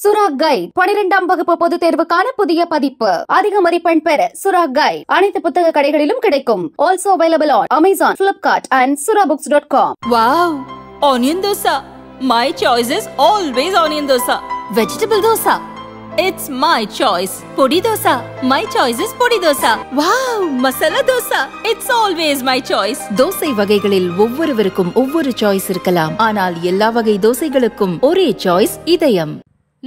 சுரா கைட் பனிரெண்டாம் வகுப்பு பொதுத் தேர்வுக்கான புதிய பதிப்பு அதிக மதிப்பெண் பெற சுரா கைட் அனைத்து புத்தக கடைகளிலும் கிடைக்கும் also available on Amazon Flipkart and Sura books dot com wow onion dosa my choice is always onion dosa vegetable dosa it's my choice podi dosa my choice is podi dosa wow masala dosa it's always my choice தோசை வகைகளில் ஒவ்வொருவருக்கும் ஒவ்வொரு சாய்ஸ் இருக்கலாம் ஆனால் எல்லா வகை தோசைகளுக்கும் ஒரே சாய்ஸ் இதயம்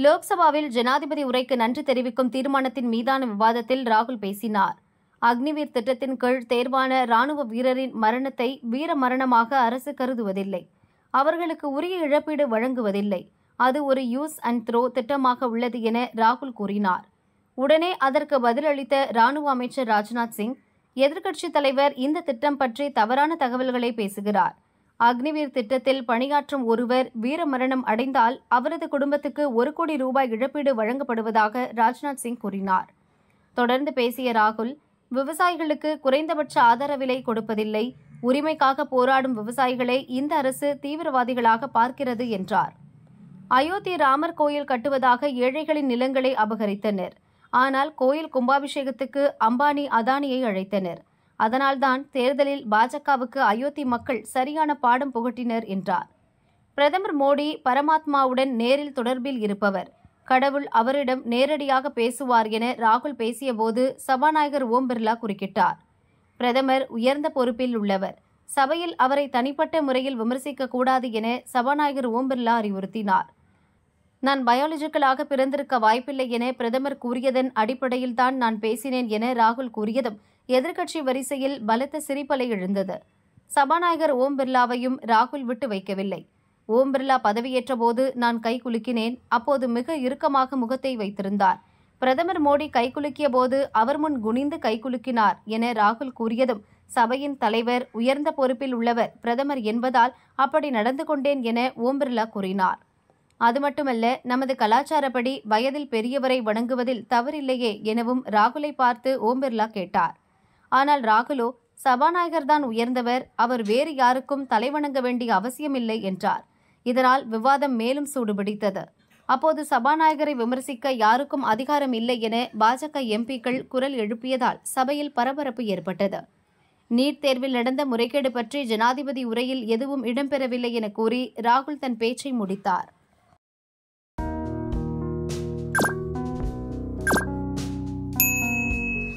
லோக்சபாவில் ஜனாதிபதி உரைக்கு நன்றி தெரிவிக்கும் தீர்மானத்தின் மீதான விவாதத்தில் ராகுல் பேசினார் அக்னிவீர் திட்டத்தின் கீழ் தேர்வான ராணுவ வீரரின் மரணத்தை வீர மரணமாக அரசு கருதுவதில்லை அவர்களுக்கு உரிய இழப்பீடு வழங்குவதில்லை அது ஒரு யூஸ் அண்ட் த்ரோ திட்டமாக உள்ளது என ராகுல் கூறினார் உடனே அதற்கு பதிலளித்த ராணுவ அமைச்சர் ராஜ்நாத் சிங் எதிர்க்கட்சித் தலைவர் இந்த திட்டம் பற்றி தவறான தகவல்களை பேசுகிறார் அக்னிவீர் திட்டத்தில் பணியாற்றும் ஒருவர் வீரமரணம் அடைந்தால் அவரது குடும்பத்துக்கு ஒரு கோடி ரூபாய் இழப்பீடு வழங்கப்படுவதாக ராஜ்நாத் சிங் கூறினார் தொடர்ந்து பேசிய ராகுல் விவசாயிகளுக்கு குறைந்தபட்ச ஆதார விலை கொடுப்பதில்லை உரிமைக்காக போராடும் விவசாயிகளை இந்த அரசு தீவிரவாதிகளாக பார்க்கிறது என்றார் அயோத்தி ராமர் கோயில் கட்டுவதாக ஏழைகளின் நிலங்களை அபகரித்தனர் ஆனால் கோயில் கும்பாபிஷேகத்துக்கு அம்பானி அதானியை அழைத்தனர் அதனால்தான் தேர்தலில் பாஜகவுக்கு அயோத்தி மக்கள் சரியான பாடம் புகட்டினர் என்றார் பிரதமர் மோடி பரமாத்மாவுடன் நேரில் தொடர்பில் இருப்பவர் கடவுள் அவரிடம் நேரடியாக பேசுவார் என ராகுல் பேசியபோது சபாநாயகர் ஓம் பிர்லா குறுக்கிட்டார் பிரதமர் உயர்ந்த பொறுப்பில் உள்ளவர் சபையில் அவரை தனிப்பட்ட முறையில் விமர்சிக்க கூடாது என சபாநாயகர் ஓம் பிர்லா அறிவுறுத்தினார் நான் பயாலஜிக்கலாக பிறந்திருக்க வாய்ப்பில்லை என பிரதமர் கூறியதன் அடிப்படையில்தான் நான் பேசினேன் என ராகுல் கூறியதும் எதிர்க்கட்சி வரிசையில் பலத்த சிரிப்பலை எழுந்தது சபாநாயகர் ஓம் பிர்லாவையும் ராகுல் விட்டு வைக்கவில்லை ஓம் பிர்லா பதவியேற்ற போது நான் கைகுலுக்கினேன் அப்போது மிக இறுக்கமாக முகத்தை வைத்திருந்தார் பிரதமர் மோடி கைகுலுக்கிய போது அவர் முன் குனிந்து கைகுலுக்கினார் என ராகுல் கூறியதும் சபையின் தலைவர் உயர்ந்த பொறுப்பில் உள்ளவர் பிரதமர் என்பதால் அப்படி நடந்து கொண்டேன் என ஓம் பிர்லா கூறினார் அது மட்டுமல்ல நமது கலாச்சாரப்படி வயதில் பெரியவரை வணங்குவதில் தவறில்லையே எனவும் ராகுலை பார்த்து ஓம் பிர்லா கேட்டார் ஆனால் ராகுலோ சபாநாயகர் தான் உயர்ந்தவர் அவர் வேறு யாருக்கும் தலைவணங்க வேண்டிய அவசியமில்லை என்றார் இதனால் விவாதம் மேலும் சூடுபிடித்தது அப்போது சபாநாயகரை விமர்சிக்க யாருக்கும் அதிகாரம் இல்லை என பாஜக எம்பிக்கள் குரல் எழுப்பியதால் சபையில் பரபரப்பு ஏற்பட்டது நீட் தேர்வில் நடந்த முறைகேடு பற்றி ஜனாதிபதி உரையில் எதுவும் இடம்பெறவில்லை என கூறி ராகுல் தன் பேச்சை முடித்தார்